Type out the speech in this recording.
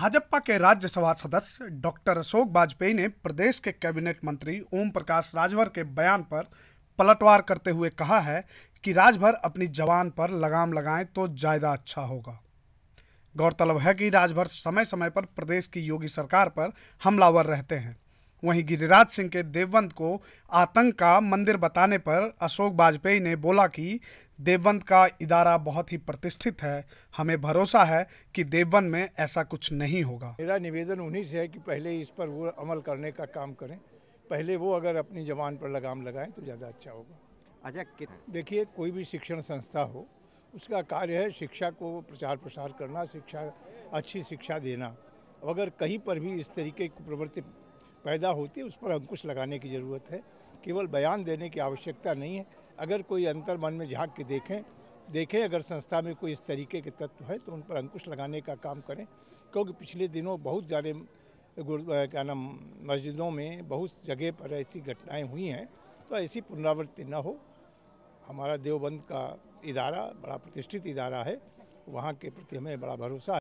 भाजपा के राज्यसभा सदस्य डॉक्टर अशोक वाजपेयी ने प्रदेश के कैबिनेट मंत्री ओम प्रकाश राजभर के बयान पर पलटवार करते हुए कहा है कि राजभर अपनी जवान पर लगाम लगाएं तो ज़्यादा अच्छा होगा गौरतलब है कि राजभर समय समय पर प्रदेश की योगी सरकार पर हमलावर रहते हैं वहीं गिरिराज सिंह के देववंत को आतंक का मंदिर बताने पर अशोक वाजपेयी ने बोला कि देववंत का इदारा बहुत ही प्रतिष्ठित है हमें भरोसा है कि देववंत में ऐसा कुछ नहीं होगा मेरा निवेदन उन्हीं से है कि पहले इस पर वो अमल करने का काम करें पहले वो अगर अपनी जबान पर लगाम लगाएं तो ज़्यादा अच्छा होगा अच्छा देखिए कोई भी शिक्षण संस्था हो उसका कार्य है शिक्षा को प्रचार प्रसार करना शिक्षा अच्छी शिक्षा देना अगर कहीं पर भी इस तरीके की प्रवृत्ति पैदा होती है उस पर अंकुश लगाने की ज़रूरत है केवल बयान देने की आवश्यकता नहीं है अगर कोई अंतर मन में झाँक के देखें देखें अगर संस्था में कोई इस तरीके के तत्व हैं तो उन पर अंकुश लगाने का काम करें क्योंकि पिछले दिनों बहुत ज़्यादा क्या नाम मस्जिदों में बहुत जगह पर ऐसी घटनाएं हुई हैं तो ऐसी पुनरावृत्ति न हो हमारा देवबंद का इदारा बड़ा प्रतिष्ठित इदारा है वहाँ के प्रति हमें बड़ा भरोसा है